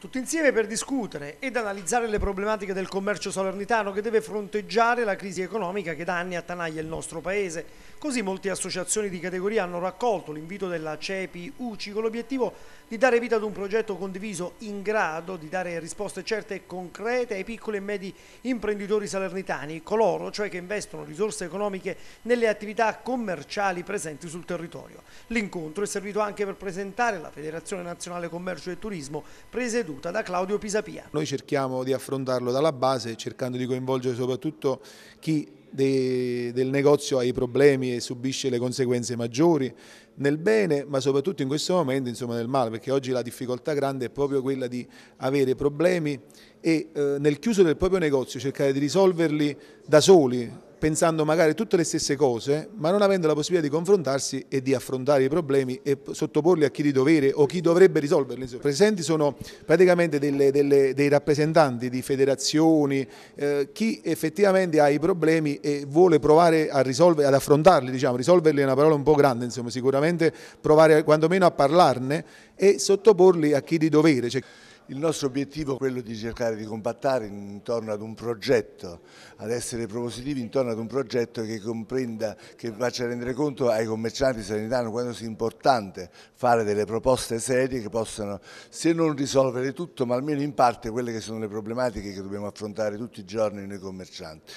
Tutti insieme per discutere ed analizzare le problematiche del commercio salernitano che deve fronteggiare la crisi economica che da anni attanaglia il nostro paese. Così molte associazioni di categoria hanno raccolto l'invito della CEPI UCI con l'obiettivo di dare vita ad un progetto condiviso in grado di dare risposte certe e concrete ai piccoli e medi imprenditori salernitani, coloro cioè che investono risorse economiche nelle attività commerciali presenti sul territorio. L'incontro è servito anche per presentare la Federazione Nazionale Commercio e Turismo, presieduta presieduta da Claudio Pisapia. Noi cerchiamo di affrontarlo dalla base cercando di coinvolgere soprattutto chi dei, del negozio ha i problemi e subisce le conseguenze maggiori nel bene ma soprattutto in questo momento insomma, nel male perché oggi la difficoltà grande è proprio quella di avere problemi e eh, nel chiuso del proprio negozio cercare di risolverli da soli pensando magari tutte le stesse cose ma non avendo la possibilità di confrontarsi e di affrontare i problemi e sottoporli a chi di dovere o chi dovrebbe risolverli. I Presenti sono praticamente delle, delle, dei rappresentanti di federazioni, eh, chi effettivamente ha i problemi e vuole provare a risolvere, ad affrontarli, diciamo, risolverli è una parola un po' grande, insomma, sicuramente provare quantomeno a parlarne e sottoporli a chi di dovere. Cioè... Il nostro obiettivo è quello di cercare di compattare intorno ad un progetto, ad essere propositivi intorno ad un progetto che comprenda, che faccia rendere conto ai commercianti sanitari quanto sia importante fare delle proposte serie che possano, se non risolvere tutto, ma almeno in parte quelle che sono le problematiche che dobbiamo affrontare tutti i giorni noi commercianti.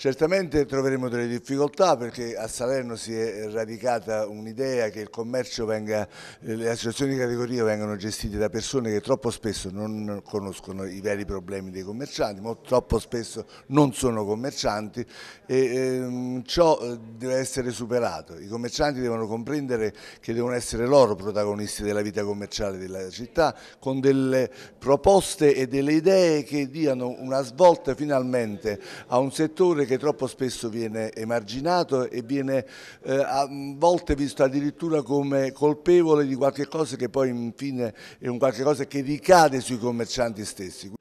Certamente troveremo delle difficoltà perché a Salerno si è radicata un'idea che il commercio venga, eh, le associazioni di categoria vengano gestite da persone che troppo spesso non conoscono i veri problemi dei commercianti, troppo spesso non sono commercianti e ehm, ciò eh, deve essere superato. I commercianti devono comprendere che devono essere loro protagonisti della vita commerciale della città con delle proposte e delle idee che diano una svolta finalmente a un settore che che troppo spesso viene emarginato e viene eh, a volte visto addirittura come colpevole di qualche cosa che poi infine è un qualche cosa che ricade sui commercianti stessi.